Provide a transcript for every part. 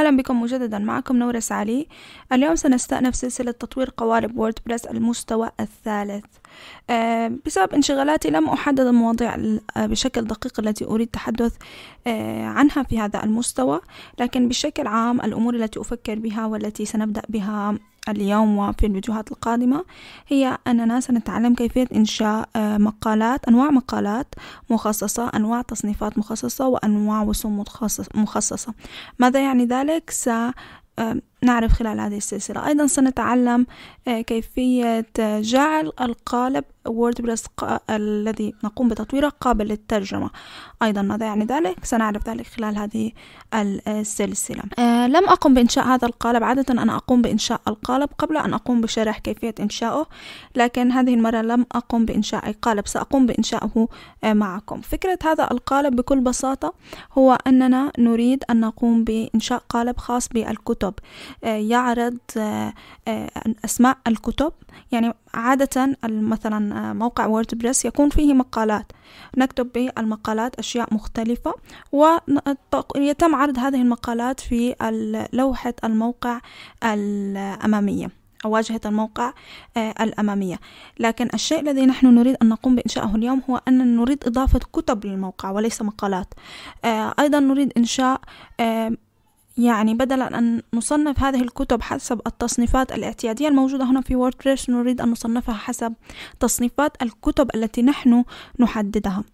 أهلا بكم مجددا معكم نورة علي اليوم سنستأنف سلسلة تطوير قوالب ووردبريس المستوى الثالث آه، بسبب انشغالاتي لم أحدد المواضيع آه، بشكل دقيق التي أريد التحدث آه، عنها في هذا المستوى لكن بشكل عام الأمور التي أفكر بها والتي سنبدأ بها اليوم وفي الفيديوهات القادمة هي أننا سنتعلم كيفية إنشاء آه، مقالات أنواع مقالات مخصصة أنواع تصنيفات مخصصة وأنواع وسوم مخصصة ماذا يعني ذلك؟ نعرف خلال هذه السلسلة أيضا سنتعلم آه، كيفية آه، جعل القالب ووردبريس الذي نقوم بتطويره قابل للترجمة أيضا ماذا يعني ذلك؟ سنعرف ذلك خلال هذه آه، السلسلة أه لم أقم بإنشاء هذا القالب عادة أنا أقوم بإنشاء القالب قبل أن أقوم بشرح كيفية إنشاؤه لكن هذه المرة لم أقم بإنشاء أي قالب سأقوم بإنشائه معكم فكرة هذا القالب بكل بساطة هو أننا نريد أن نقوم بإنشاء قالب خاص بالكتب يعرض آه، آه، أسماء الكتب يعني عادة مثلا آه، موقع ووردبريس يكون فيه مقالات نكتب بالمقالات أشياء مختلفة ويتم عرض هذه المقالات في لوحة الموقع الأمامية أو واجهة الموقع الأمامية لكن الشيء الذي نحن نريد أن نقوم بإنشائه اليوم هو أن نريد إضافة كتب للموقع وليس مقالات أيضا نريد إنشاء يعني بدلا أن نصنف هذه الكتب حسب التصنيفات الاعتيادية الموجودة هنا في ووردبريس نريد أن نصنفها حسب تصنيفات الكتب التي نحن نحددها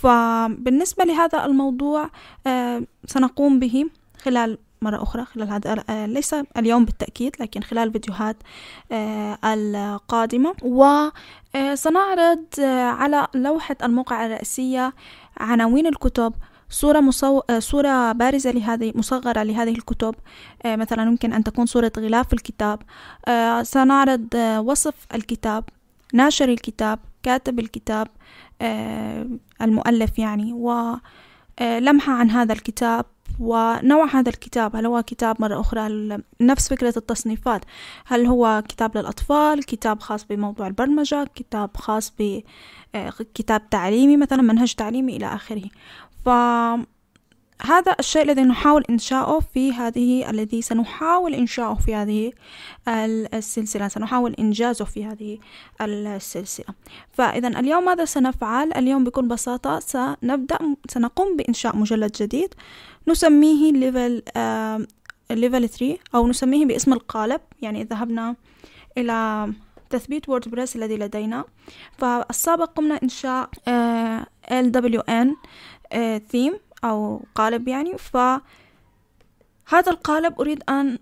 فبالنسبة لهذا الموضوع آه، سنقوم به خلال مرة أخرى خلال هذا آه، ليس اليوم بالتأكيد لكن خلال فيديوهات آه، القادمة وسنعرض على لوحة الموقع الرئيسية عناوين الكتب صورة, مصو... آه، صورة بارزة لهذه مصغرة لهذه الكتب آه، مثلا يمكن أن تكون صورة غلاف الكتاب آه، سنعرض وصف الكتاب ناشر الكتاب كاتب الكتاب المؤلف يعني ولمحة عن هذا الكتاب ونوع هذا الكتاب هل هو كتاب مرة أخرى نفس فكرة التصنيفات هل هو كتاب للأطفال كتاب خاص بموضوع البرمجة كتاب خاص بكتاب تعليمي مثلا منهج تعليمي إلى آخره فهذا الشيء الذي نحاول إنشاؤه في هذه الذي سنحاول إنشاؤه في هذه السلسلة سنحاول إنجازه في هذه السلسلة فإذا اليوم ماذا سنفعل؟ اليوم بكل بساطة سنبدأ سنقوم بإنشاء مجلد جديد نسميه ليفل ليفل 3 أو نسميه باسم القالب يعني إذا ذهبنا إلى تثبيت ووردبريس الذي لدينا فالسابق قمنا إنشاء آه، LWN ثيم أو قالب يعني فهذا القالب أريد أن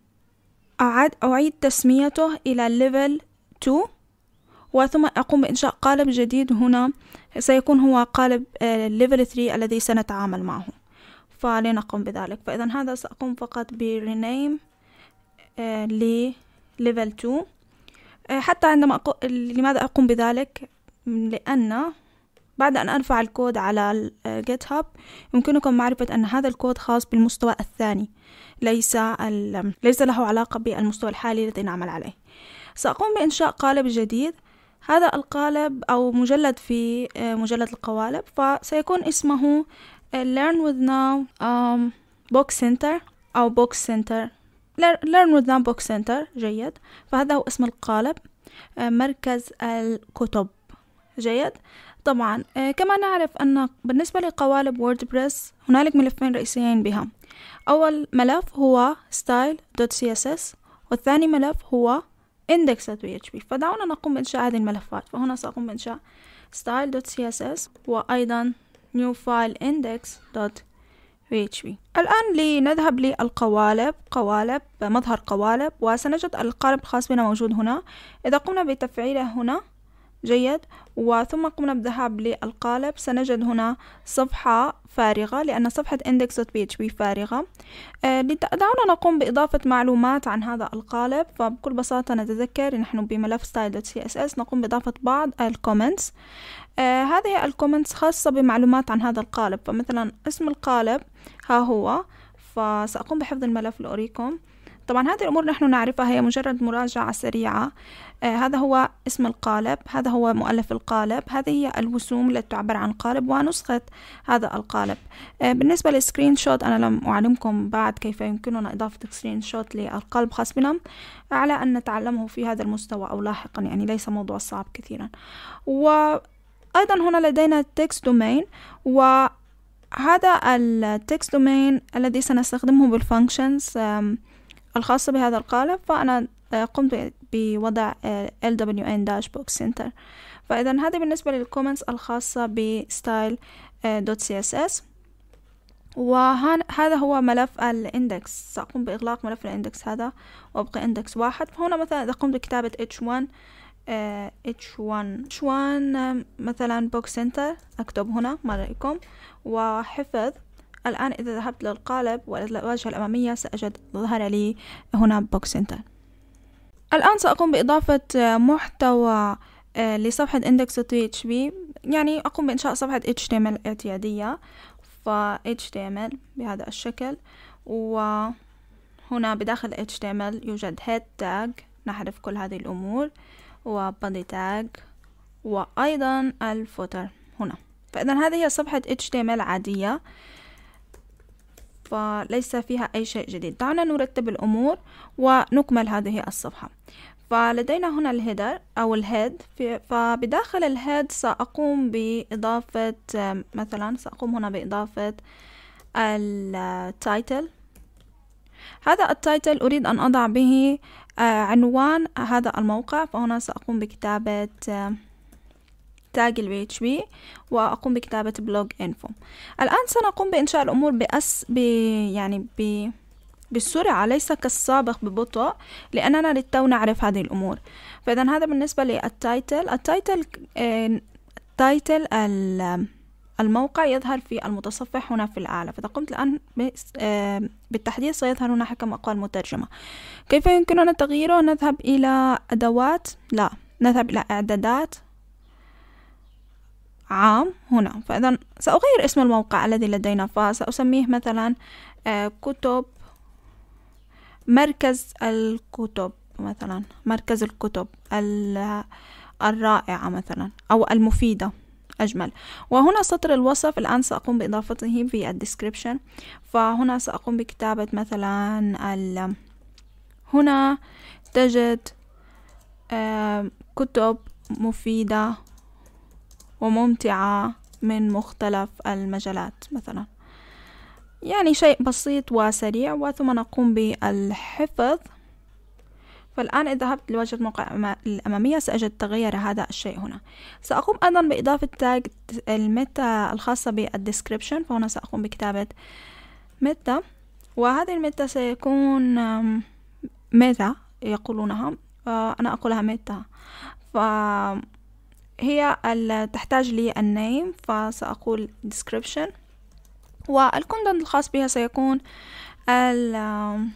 أعد أعيد تسميته إلى ليفل 2 وثم أقوم بإنشاء قالب جديد هنا سيكون هو قالب ليفل آه، 3 الذي سنتعامل معه فلنقوم بذلك فإذا هذا سأقوم فقط برينيم لليفل 2 حتى عندما أقو... لماذا أقوم بذلك لأن بعد أن أرفع الكود على جيت هاب آه، يمكنكم معرفة أن هذا الكود خاص بالمستوى الثاني ليس, ليس له علاقة بالمستوى الحالي الذي نعمل عليه سأقوم بإنشاء قالب جديد هذا القالب أو مجلد في آه، مجلد القوالب فسيكون اسمه آه، Learn with Now um, Book Center أو Book Center Learn with Now Book Center جيد فهذا هو اسم القالب مركز الكتب جيد طبعا آه، كما نعرف أن بالنسبة لقوالب ووردبريس هنالك ملفين رئيسيين بها أول ملف هو style.css والثاني ملف هو index.php فدعونا نقوم بإنشاء هذه الملفات فهنا سأقوم بإنشاء style.css وأيضا new file index.php الآن لنذهب للقوالب قوالب مظهر قوالب وسنجد القالب الخاص بنا موجود هنا إذا قمنا بتفعيله هنا جيد وثم قمنا بالذهاب للقالب سنجد هنا صفحة فارغة لأن صفحة index.php فارغة آه، دعونا نقوم بإضافة معلومات عن هذا القالب فبكل بساطة نتذكر نحن بملف style.css نقوم بإضافة بعض الكومنتس آه، هذه الكومنتس خاصة بمعلومات عن هذا القالب فمثلا اسم القالب ها هو فسأقوم بحفظ الملف لأريكم طبعا هذه الأمور نحن نعرفها هي مجرد مراجعة سريعة آه هذا هو اسم القالب هذا هو مؤلف القالب هذه هي الوسوم التي تعبر عن قالب ونسخة هذا القالب آه بالنسبة للسكرين شوت أنا لم أعلمكم بعد كيف يمكننا إضافة سكرين شوت للقالب خاص بنا على أن نتعلمه في هذا المستوى أو لاحقا يعني ليس موضوع صعب كثيرا وأيضا هنا لدينا تكست دومين و هذا التكست دومين الذي سنستخدمه بالفانكشنز الخاصة بهذا القالب فأنا آه، قمت بوضع آه، LWN Dashbook Center فإذا آه، هذا بالنسبة للكومنتس الخاصة اس style.css وهذا هو ملف الاندكس سأقوم بإغلاق ملف الاندكس هذا وأبقي اندكس واحد فهنا مثلا إذا قمت بكتابة h1 h1 h1 مثلا بوك سنتر أكتب هنا ما رأيكم وحفظ الآن إذا ذهبت للقالب والواجهة الأمامية سأجد ظهر لي هنا بوكس سنتر الآن سأقوم بإضافة آه، محتوى آه، لصفحة index بي يعني أقوم بإنشاء صفحة HTML اعتيادية ف HTML بهذا الشكل وهنا بداخل HTML يوجد head tag نحذف كل هذه الأمور و body tag وأيضا الفوتر هنا فإذا هذه هي صفحة HTML عادية فليس فيها أي شيء جديد دعنا نرتب الأمور ونكمل هذه الصفحة فلدينا هنا الهيدر أو الهيد فبداخل الهيد سأقوم بإضافة مثلا سأقوم هنا بإضافة التايتل هذا التايتل أريد أن أضع به آه، عنوان هذا الموقع فهنا سأقوم بكتابة آه، تاج ال PHP بي واقوم بكتابه بلوج انفو الان سنقوم بانشاء الامور باس ب يعني ب بالسرعة ليس كالسابق ببطء لأننا للتو نعرف هذه الأمور فإذا هذا بالنسبة للتايتل التايتل آه، تايتل الموقع يظهر في المتصفح هنا في الأعلى فإذا قمت الآن آه، بالتحديث سيظهر هنا حكم أقوال مترجمة كيف يمكننا تغييره نذهب إلى أدوات لا نذهب إلى إعدادات عام هنا فإذا سأغير اسم الموقع الذي لدينا فسأسميه مثلا آه، كتب مركز الكتب مثلا مركز الكتب الرائعة مثلا أو المفيدة أجمل وهنا سطر الوصف الآن سأقوم بإضافته في الديسكريبشن فهنا سأقوم بكتابة مثلا ال... هنا تجد آه، كتب مفيدة وممتعة من مختلف المجالات مثلا يعني شيء بسيط وسريع وثم نقوم بالحفظ فالآن إذا ذهبت لواجهة الموقع الأمامية سأجد تغير هذا الشيء هنا سأقوم أيضا بإضافة تاج الميتا الخاصة بالديسكريبشن فهنا سأقوم بكتابة ميتا وهذه الميتا سيكون ميتا يقولونها آه، أنا أقولها ميتا هي تحتاج لي النيم فسأقول description والكونتنت الخاص بها سيكون ال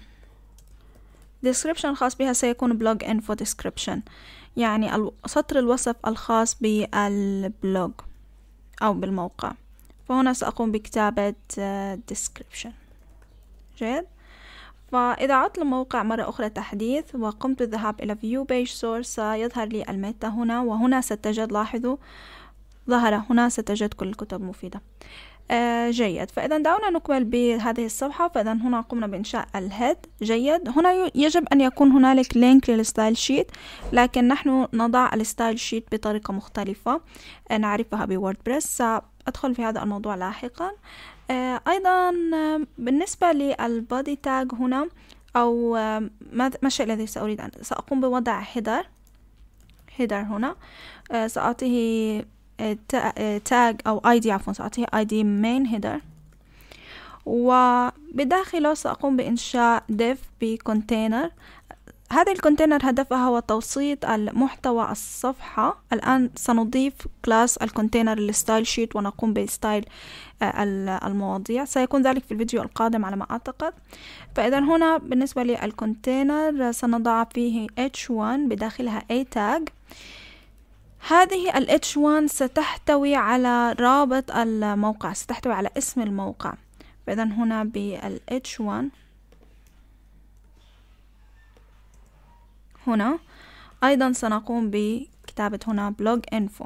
description الخاص بها سيكون blog info description يعني سطر الوصف الخاص بالبلوج أو بالموقع فهنا سأقوم بكتابة آه, description جيد فإذا عدت لموقع مرة أخرى تحديث وقمت بالذهاب إلى View Page Source سيظهر لي الميتا هنا وهنا ستجد لاحظوا ظهر هنا ستجد كل الكتب المفيدة آه جيد فإذا دعونا نكمل بهذه الصفحة فإذا هنا قمنا بإنشاء الهيد جيد هنا يجب أن يكون هنالك لينك للستايل شيت لكن نحن نضع الستايل شيت بطريقة مختلفة آه، نعرفها بوردبريس سأدخل في هذا الموضوع لاحقا آه، أيضا آه، بالنسبة للبادي تاج هنا أو آه، ما الشيء الذي سأريد أن سأقوم بوضع هيدر هيدر هنا سأعطيه تاج أو اي دي عفوا سأعطيه اي دي main header وبداخله سأقوم بإنشاء div بكونتينر هذا الكونتينر هدفها هو توسيط المحتوى الصفحة الآن سنضيف كلاس الكونتينر للستايل شيت ونقوم بستايل آه، المواضيع سيكون ذلك في الفيديو القادم على ما أعتقد فإذا هنا بالنسبة للكونتينر سنضع فيه H1 بداخلها A tag هذه ال H1 ستحتوي على رابط الموقع ستحتوي على اسم الموقع فإذا هنا بال H1 هنا أيضا سنقوم بكتابة هنا blog info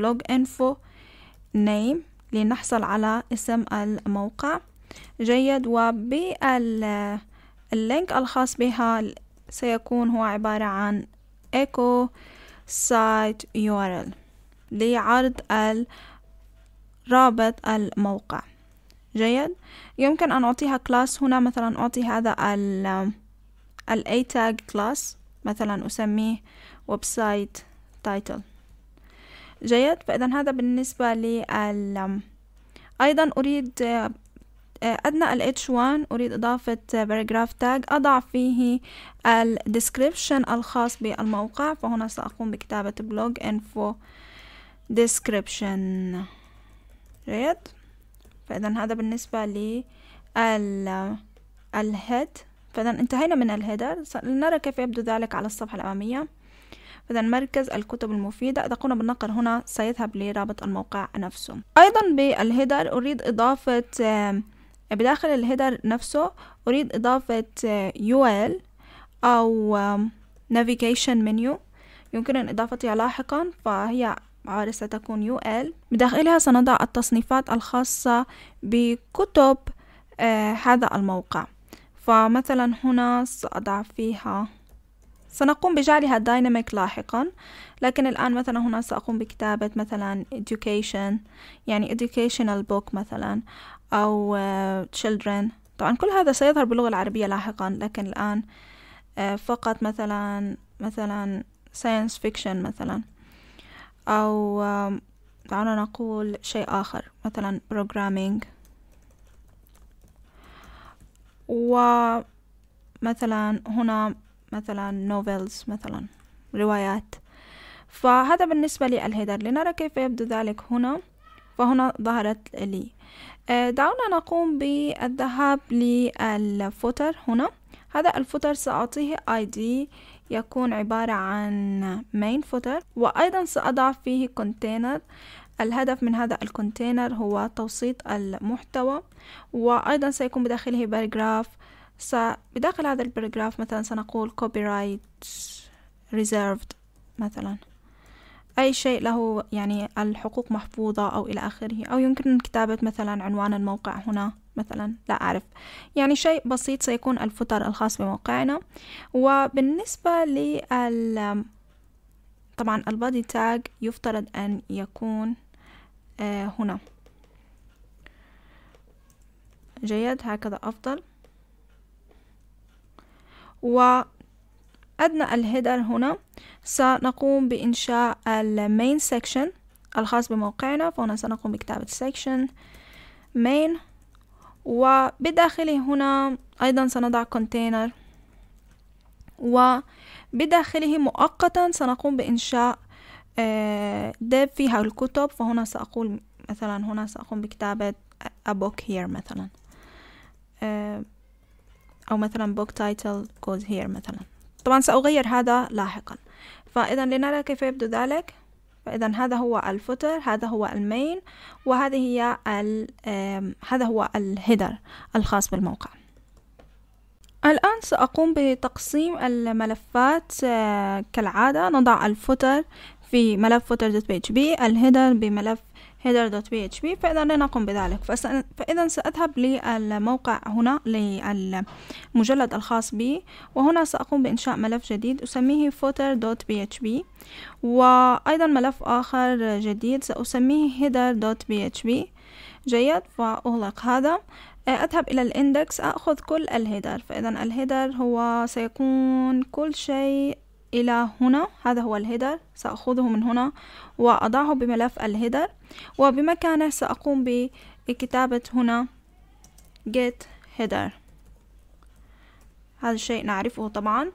blog info name لنحصل على اسم الموقع جيد وباللينك الخاص بها سيكون هو عبارة عن echo site url لعرض رابط الموقع جيد يمكن أن أعطيها class هنا مثلا أعطي هذا ال A tag class مثلا أسميه ويب سايت تايتل جيد فإذا هذا بالنسبة لل أيضا أريد آه، أدنى ال H1 أريد إضافة paragraph tag أضع فيه ال description الخاص بالموقع فهنا سأقوم بكتابة blog info description جيد فإذا هذا بالنسبة لل ال head فإذا انتهينا من الهيدر لنرى كيف يبدو ذلك على الصفحة الأمامية إذا مركز الكتب المفيدة إذا قمنا بالنقر هنا سيذهب لرابط الموقع نفسه أيضا بالهيدر أريد إضافة بداخل الهيدر نفسه أريد إضافة UL أو Navigation Menu يمكن إضافتها لاحقا فهي ستكون UL بداخلها سنضع التصنيفات الخاصة بكتب آه، هذا الموقع فمثلا هنا سأضع فيها سنقوم بجعلها dynamic لاحقا لكن الآن مثلا هنا سأقوم بكتابة مثلا education يعني educational book مثلا أو آه، children طبعا كل هذا سيظهر باللغة العربية لاحقا لكن الآن آه، فقط مثلا مثلا science fiction مثلا أو دعونا نقول شيء آخر مثلا programming ومثلا هنا مثلا نوفلز مثلا روايات فهذا بالنسبة للهيدر لنرى كيف يبدو ذلك هنا فهنا ظهرت لي آه، دعونا نقوم بالذهاب للفوتر هنا هذا الفوتر سأعطيه ID يكون عبارة عن main footer وأيضا سأضع فيه container الهدف من هذا الكونتينر هو توسيط المحتوى وأيضا سيكون بداخله باراجراف بداخل هذا الباراجراف مثلا سنقول copyright ريزيرفد مثلا أي شيء له يعني الحقوق محفوظة أو إلى آخره أو يمكن كتابة مثلا عنوان الموقع هنا مثلا لا أعرف يعني شيء بسيط سيكون الفوتر الخاص بموقعنا وبالنسبة لل طبعا البادي تاج يفترض أن يكون آه، هنا جيد هكذا أفضل وأدنى الهيدر هنا سنقوم بإنشاء المين سيكشن الخاص بموقعنا فهنا سنقوم بكتابة سيكشن مين وبداخله هنا أيضا سنضع كونتينر وبداخله مؤقتا سنقوم بإنشاء آه، ده فيها الكتب فهنا سأقول مثلا هنا سأقوم بكتابة a book here مثلا آه، أو مثلا book title goes here مثلا طبعا سأغير هذا لاحقا فإذا لنرى كيف يبدو ذلك فإذا هذا هو الفوتر هذا هو المين وهذه هي هذا هو الهيدر الخاص بالموقع الآن سأقوم بتقسيم الملفات آه، كالعادة نضع الفوتر في ملف دوت بي الهيدر بملف دوت بي فإذا لنقم بذلك فإذا سأذهب للموقع هنا للمجلد الخاص بي وهنا سأقوم بإنشاء ملف جديد أسميه دوت بي وأيضا ملف آخر جديد سأسميه دوت بي جيد فأغلق هذا أذهب إلى الاندكس أخذ كل الهيدر فإذا الهيدر هو سيكون كل شيء إلى هنا هذا هو الهيدر سأخذه من هنا وأضعه بملف الهيدر وبمكانه سأقوم بكتابة هنا get header هذا الشيء نعرفه طبعا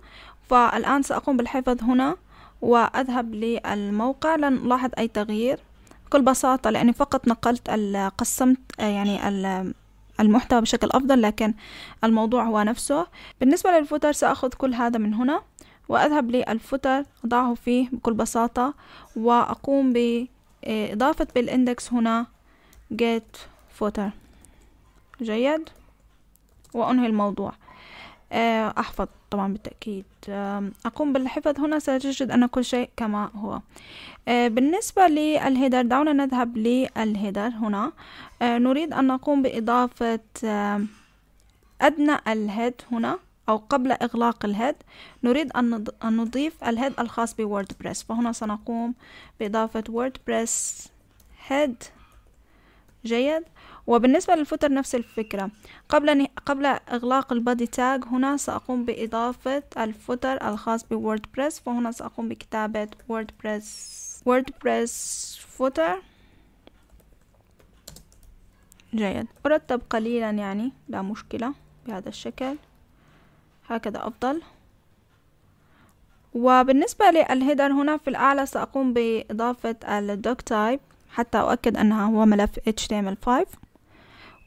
فالآن سأقوم بالحفظ هنا وأذهب للموقع لن ألاحظ أي تغيير بكل بساطة لأني فقط نقلت قسمت آه، يعني ال المحتوى بشكل أفضل لكن الموضوع هو نفسه بالنسبة للفوتر سأخذ كل هذا من هنا وأذهب للفوتر أضعه فيه بكل بساطة وأقوم بإضافة بالإندكس هنا get footer جيد وأنهي الموضوع آه، أحفظ طبعا بالتأكيد آه، أقوم بالحفظ هنا ستجد أن كل شيء كما هو آه، بالنسبة للهيدر دعونا نذهب للهيدر هنا نريد أن نقوم بإضافة أدنى الهيد هنا أو قبل إغلاق الهيد نريد أن نضيف الهيد الخاص بووردبريس فهنا سنقوم بإضافة ووردبريس هيد جيد وبالنسبة للفوتر نفس الفكرة قبل, قبل إغلاق البادي تاج هنا سأقوم بإضافة الفوتر الخاص بووردبريس فهنا سأقوم بكتابة ووردبريس ووردبريس فوتر جيد أرتب قليلا يعني لا مشكلة بهذا الشكل هكذا أفضل وبالنسبة للهيدر هنا في الأعلى سأقوم بإضافة الدوك تايب حتى أؤكد أنها هو ملف HTML5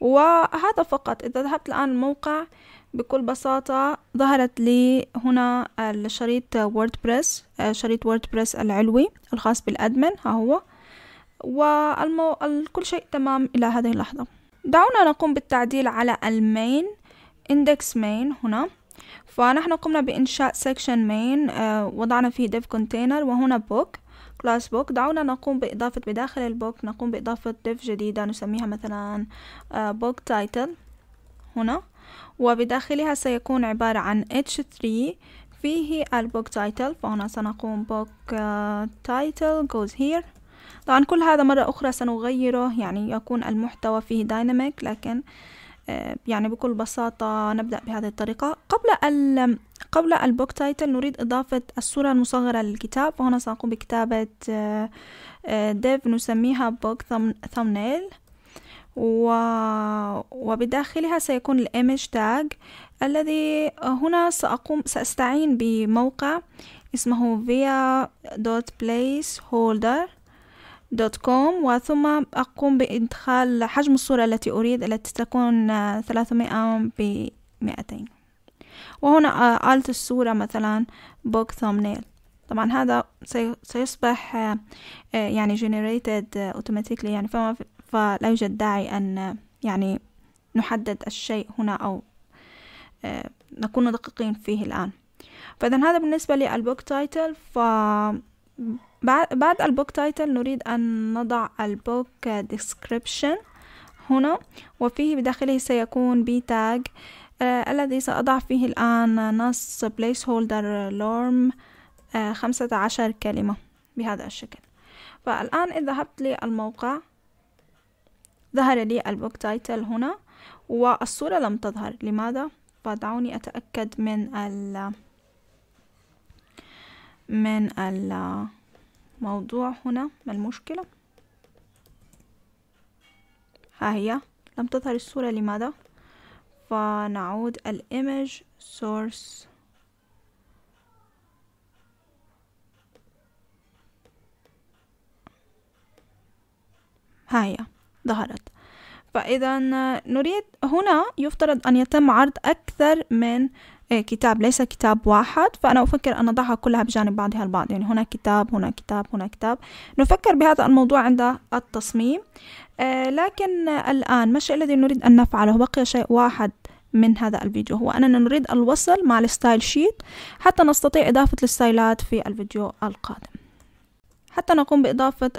وهذا فقط إذا ذهبت الآن الموقع بكل بساطة ظهرت لي هنا الشريط ووردبريس شريط ووردبريس العلوي الخاص بالأدمن ها هو وكل شيء تمام إلى هذه اللحظة دعونا نقوم بالتعديل على المين اندكس مين هنا فنحن قمنا بإنشاء سيكشن مين آه، وضعنا فيه ديف كونتينر وهنا بوك كلاس بوك دعونا نقوم بإضافة بداخل البوك نقوم بإضافة ديف جديدة نسميها مثلا بوك آه، تايتل هنا وبداخلها سيكون عبارة عن h3 فيه البوك تايتل فهنا سنقوم بوك تايتل آه، goes here طبعا كل هذا مرة أخرى سنغيره يعني يكون المحتوى فيه دايناميك لكن آه، يعني بكل بساطة نبدأ بهذه الطريقة قبل ال قبل البوك تايتل نريد إضافة الصورة المصغرة للكتاب وهنا سأقوم بكتابة آه، آه، ديف نسميها بوك ثمنيل و... وبداخلها سيكون الايمج تاج الذي هنا سأقوم سأستعين بموقع اسمه via.placeholder دوت كوم وثم أقوم بإدخال حجم الصورة التي أريد التي تكون آه، ثلاثمائة بمائتين وهنا آه، آلت الصورة مثلا بوك ثومنيل طبعا هذا سيصبح آه، يعني generated automatically يعني فما فلا يوجد داعي أن يعني نحدد الشيء هنا أو نكون دقيقين فيه الآن فإذا هذا بالنسبة للبوك تايتل ف بعد البوك تايتل نريد أن نضع البوك ديسكريبشن هنا وفيه بداخله سيكون بي تاج آه الذي سأضع فيه الآن نص هولدر لورم آه، خمسة عشر كلمة بهذا الشكل فالآن إذا ذهبت للموقع ظهر لي البوك تايتل هنا والصورة لم تظهر لماذا؟ فدعوني أتأكد من ال من ال موضوع هنا ما المشكلة ها هي لم تظهر الصورة لماذا فنعود الإيمج سورس ها هي ظهرت فإذا نريد هنا يفترض أن يتم عرض أكثر من آه، كتاب ليس كتاب واحد فأنا أفكر أن أضعها كلها بجانب بعضها البعض يعني هنا كتاب هنا كتاب هنا كتاب نفكر بهذا الموضوع عند التصميم آه، لكن الآن ما الشيء الذي نريد أن نفعله بقي شيء واحد من هذا الفيديو هو أننا نريد الوصل مع الستايل شيت حتى نستطيع إضافة الستايلات في الفيديو القادم حتى نقوم بإضافة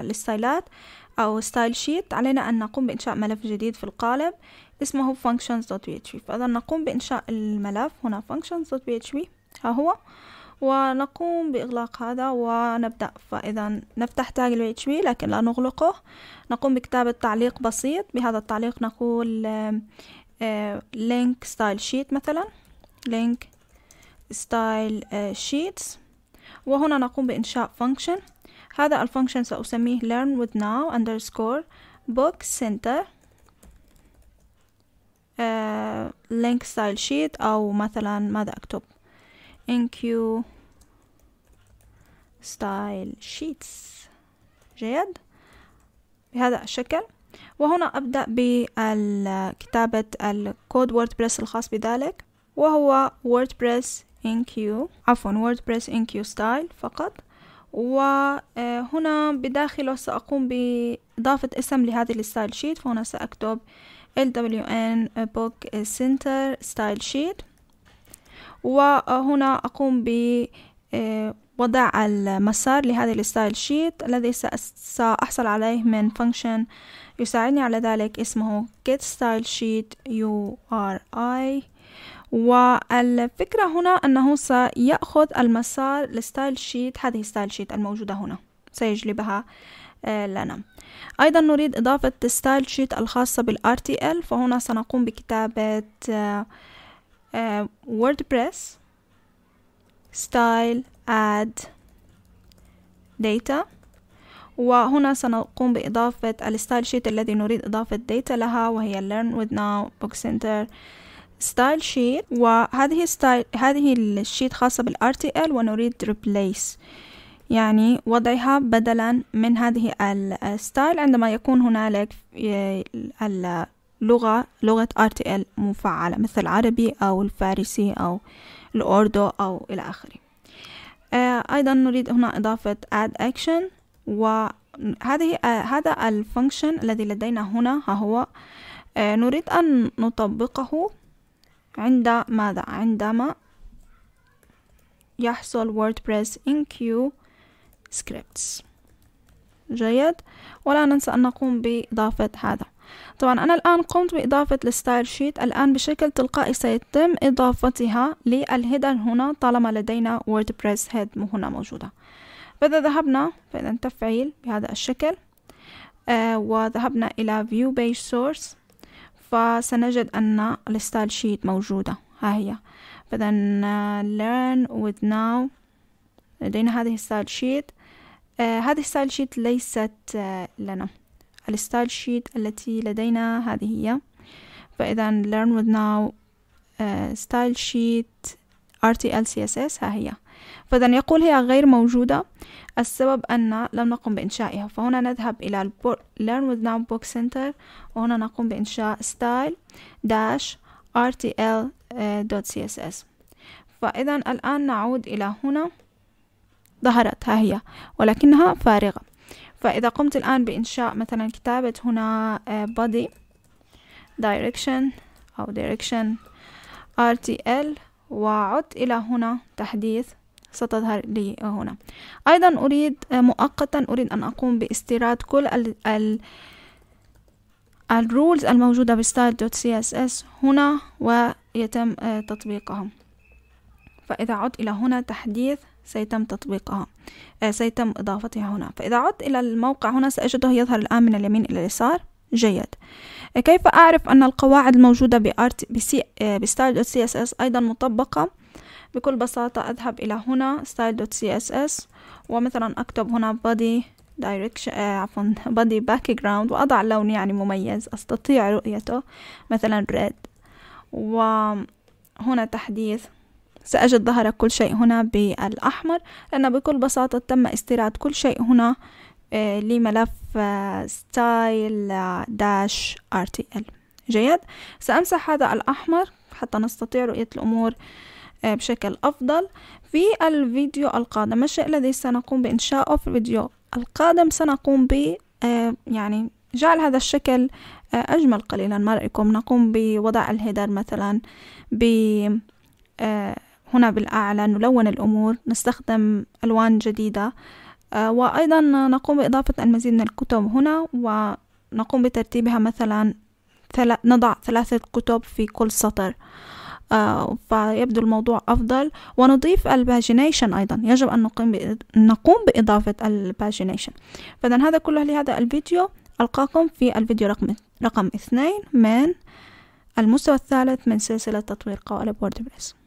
الستايلات أو ستايل شيت علينا أن نقوم بإنشاء ملف جديد في القالب اسمه functions.php فإذا نقوم بإنشاء الملف هنا functions.php ها هو ونقوم بإغلاق هذا ونبدأ فإذا نفتح تاج PHP لكن لا نغلقه نقوم بكتابة تعليق بسيط بهذا التعليق نقول آه، link style sheet مثلا link style آه، sheets وهنا نقوم بإنشاء function هذا الفونكشن سأسميه learn with now underscore book center لينك ستايل شيت أو مثلا ماذا أكتب انكيو ستايل شيتس جيد بهذا الشكل وهنا أبدأ بكتابة الكود ووردبريس الخاص بذلك وهو ووردبريس انكيو عفوا ووردبريس انكيو ستايل فقط وهنا بداخله سأقوم بإضافة اسم لهذه الستايل شيت فهنا سأكتب LWN Book Center Style Sheet وهنا أقوم بوضع آه، المسار لهذه الستايل شيت الذي سأحصل عليه من function يساعدني على ذلك اسمه get style sheet URI والفكرة هنا أنه سيأخذ المسار لستايل شيت هذه الستايل شيت الموجودة هنا سيجلبها آه، لنا أيضا نريد إضافة ستايل شيت الخاصة بالRTL فهنا سنقوم بكتابة ووردبريس آه، آه، ستايل أد data وهنا سنقوم بإضافة الستايل شيت الذي نريد إضافة داتا لها وهي learn with now book center ستايل شيت وهذه ستايل هذه الشيت خاصة بالارتيكل ونريد ريبليس يعني وضعها بدلا من هذه الستايل عندما يكون هنالك اللغة لغة ارتيكل مفعلة مثل العربي أو الفارسي أو الأوردو أو إلى آخره آه، أيضا نريد هنا إضافة add action وهذه هذا الفانكشن الذي لدينا هنا ها هو آه، نريد أن نطبقه عند ماذا عندما يحصل ووردبريس ان كيو سكريبتس جيد ولا ننسى أن نقوم بإضافة هذا طبعا أنا الآن قمت بإضافة الستايل شيت الآن بشكل تلقائي سيتم إضافتها للهيدر هنا طالما لدينا ووردبريس هيد هنا موجودة فإذا ذهبنا فإذا تفعيل بهذا الشكل آه وذهبنا إلى فيو بيج سورس فسنجد أن الستايل شيت موجودة ها هي فإذا آه، learn with now لدينا هذه الستايل شيت آه هذه الستايل شيت ليست آه لنا الستايل شيت التي لدينا هذه هي فإذا learn with now آه style sheet RTL CSS ها هي فإذا يقول هي غير موجودة السبب أن لم نقم بإنشائها فهنا نذهب إلى Learn with Now Book Center وهنا نقوم بإنشاء style-rtl.css فإذا الآن نعود إلى هنا ظهرت ها هي ولكنها فارغة فإذا قمت الآن بإنشاء مثلا كتابة هنا آه، body direction أو direction rtl وعدت إلى هنا تحديث ستظهر لي هنا أيضا أريد آه، مؤقتا أريد أن أقوم باستيراد كل ال ال الرولز الموجودة اس هنا ويتم آه، تطبيقها فإذا عدت إلى هنا تحديث سيتم تطبيقها آه، سيتم إضافتها هنا فإذا عدت إلى الموقع هنا سأجده يظهر الآن من اليمين إلى اليسار جيد كيف أعرف أن القواعد الموجودة ب اس أيضا مطبقة بكل بساطة أذهب إلى هنا style.css ومثلا أكتب هنا body direction آه، عفوا body background وأضع لون يعني مميز أستطيع رؤيته مثلا red وهنا تحديث سأجد ظهر كل شيء هنا بالأحمر لأن بكل بساطة تم استيراد كل شيء هنا آه، لملف آه، style-rtl جيد سأمسح هذا الأحمر حتى نستطيع رؤية الأمور آه، بشكل أفضل في الفيديو القادم الشيء الذي سنقوم بإنشاؤه في الفيديو القادم سنقوم ب آه، يعني جعل هذا الشكل آه، أجمل قليلا ما رأيكم نقوم بوضع الهيدر مثلا ب هنا بالأعلى نلون الأمور نستخدم ألوان جديدة وأيضا نقوم بإضافة المزيد من الكتب هنا ونقوم بترتيبها مثلا نضع ثلاثة كتب في كل سطر آه، فيبدو الموضوع أفضل ونضيف الباجينيشن أيضا يجب أن نقوم بإضافة الباجينيشن فإذا هذا كله لهذا الفيديو ألقاكم في الفيديو رقم رقم اثنين من المستوى الثالث من سلسلة تطوير قوالب ووردبريس